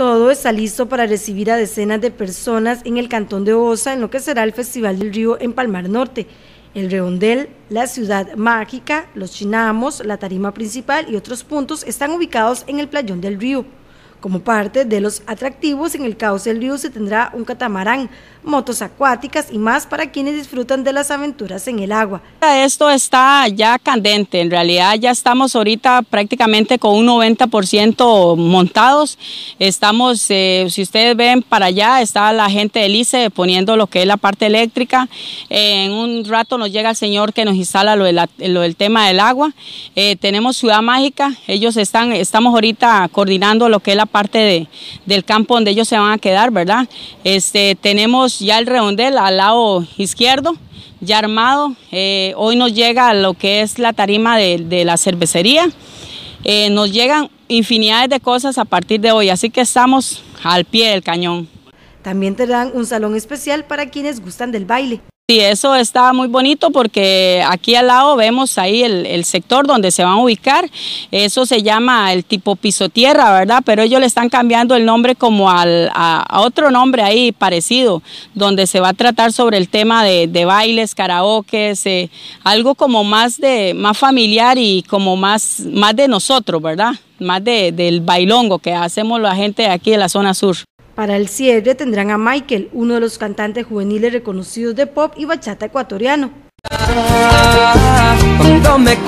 todo está listo para recibir a decenas de personas en el cantón de Osa en lo que será el Festival del Río en Palmar Norte. El redondel, la ciudad mágica, los chinamos, la tarima principal y otros puntos están ubicados en el playón del río. Como parte de los atractivos en el cauce del río se tendrá un catamarán, motos acuáticas y más para quienes disfrutan de las aventuras en el agua. Esto está ya candente, en realidad ya estamos ahorita prácticamente con un 90% montados. Estamos, eh, si ustedes ven para allá, está la gente del ICE poniendo lo que es la parte eléctrica. en un rato nos llega el señor que nos instala lo, del tema del agua. Eh, tenemos Ciudad Mágica, ellos están, estamos ahorita coordinando lo que es la parte de, del campo donde ellos se van a quedar, ¿verdad? Este, tenemos ya el redondel al lado izquierdo, ya armado. Eh, hoy nos llega lo que es la tarima de, la cervecería. Eh, nos llegan infinidades de cosas a partir de hoy, así que estamos al pie del cañón. También te dan un salón especial para quienes gustan del baile. Sí, eso está muy bonito porque aquí al lado vemos ahí el, sector donde se van a ubicar. Eso se llama el tipo piso tierra, ¿verdad? Pero ellos le están cambiando el nombre como al, a, otro nombre ahí parecido, donde se va a tratar sobre el tema de, bailes, karaoke, algo como más de más familiar y como más, más de nosotros, ¿verdad? Más de, del bailongo que hacemos la gente aquí de la zona sur. Para el cierre tendrán a Michael, uno de los cantantes juveniles reconocidos de pop y bachata ecuatoriano. me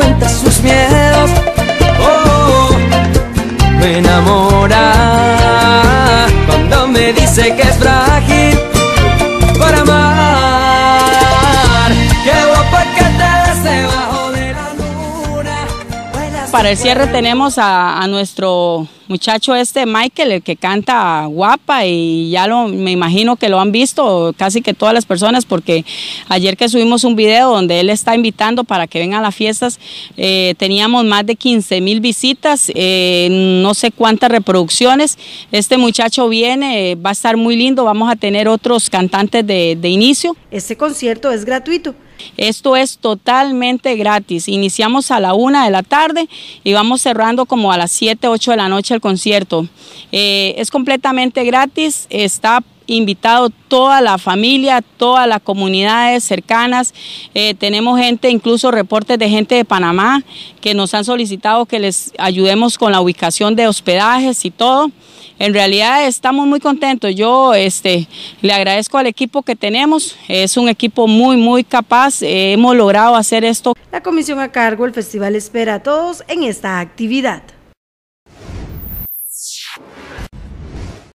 para el cierre tenemos a nuestro muchacho este Michael, el que canta guapa y ya lo, me imagino que lo han visto casi que todas las personas porque ayer que subimos un video donde él está invitando para que vengan a las fiestas, eh, teníamos más de 15 mil visitas, eh, no sé cuántas reproducciones. Este muchacho viene, va a estar muy lindo, vamos a tener otros cantantes de, inicio. Este concierto es gratuito. Esto es totalmente gratis. Iniciamos a la una de la tarde y vamos cerrando como a las 7, 8 de la noche el concierto. Eh, es completamente gratis, está invitado toda la familia, todas las comunidades cercanas. Eh, tenemos gente, incluso reportes de gente de Panamá que nos han solicitado que les ayudemos con la ubicación de hospedajes y todo. En realidad estamos muy contentos. Yo este, le agradezco al equipo que tenemos. Es un equipo muy, muy capaz. Eh, hemos logrado hacer esto. La comisión a cargo el festival espera a todos en esta actividad.